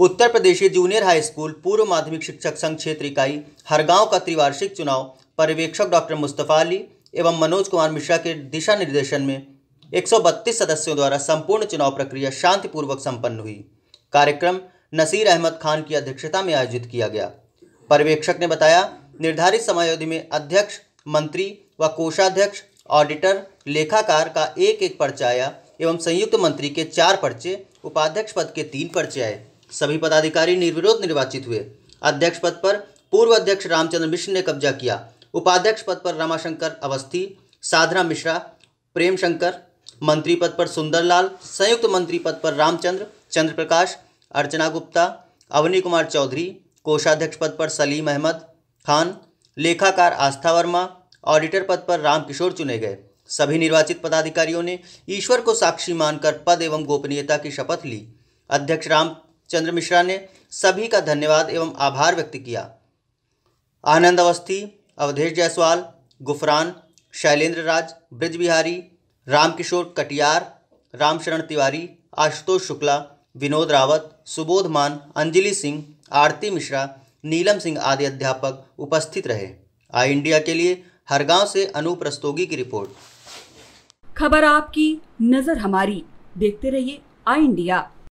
उत्तर Pradesh junior high school पूर्व माध्यमिक शिक्षक संघ क्षेत्र इकाई हरगांव का त्रिवार्षिक चुनाव पर्यवेक्षक डॉक्टर मुस्तफ़ा अली एवं मनोज कुमार मिश्रा के दिशा निर्देशन में 132 सदस्यों द्वारा संपूर्ण चुनाव प्रक्रिया शांतिपूर्वक संपन्न हुई कार्यक्रम नसीर अहमद खान की अध्यक्षता में आयोजित किया गया पर्यवेक्षक ने बताया निर्धारित समयावधि में अध्यक्ष मंत्री व कोषाध्यक्ष ऑडिटर लेखाकार का एक एक पर्चा आया एवं संयुक्त मंत्री के चार पर्चे उपाध्यक्ष पद के तीन पर्चे आए सभी पदाधिकारी निर्विरोध निर्वाचित हुए अध्यक्ष पद पर पूर्व अध्यक्ष रामचंद्र मिश्र ने कब्जा किया उपाध्यक्ष पद पर रमाशंकर अवस्थी साधना मिश्रा प्रेम शंकर मंत्री पद पर सुंदरलाल संयुक्त मंत्री पद पर रामचंद्र चंद्र प्रकाश अर्चना गुप्ता अवनी कुमार चौधरी कोषाध्यक्ष पद पर सलीम अहमद खान लेखाकार आस्था वर्मा ऑडिटर पद पर रामकिशोर चुने गए सभी निर्वाचित पदाधिकारियों ने ईश्वर को साक्षी मानकर पद एवं गोपनीयता की शपथ ली अध्यक्ष राम चंद्र मिश्रा ने सभी का धन्यवाद एवं आभार व्यक्त किया आनंद अवस्थी अवधेश जायसवाल गुफरान शैलेंद्र राज ब्रज बिहारी रामकिशोर कटियार रामशरण तिवारी आशुतोष शुक्ला विनोद रावत सुबोध मान अंजलि सिंह आरती मिश्रा नीलम सिंह आदि अध्यापक उपस्थित रहे आई इंडिया के लिए हरगांव से अनूप रस्तोगी की रिपोर्ट खबर आपकी नजर हमारी देखते रहिए आई इंडिया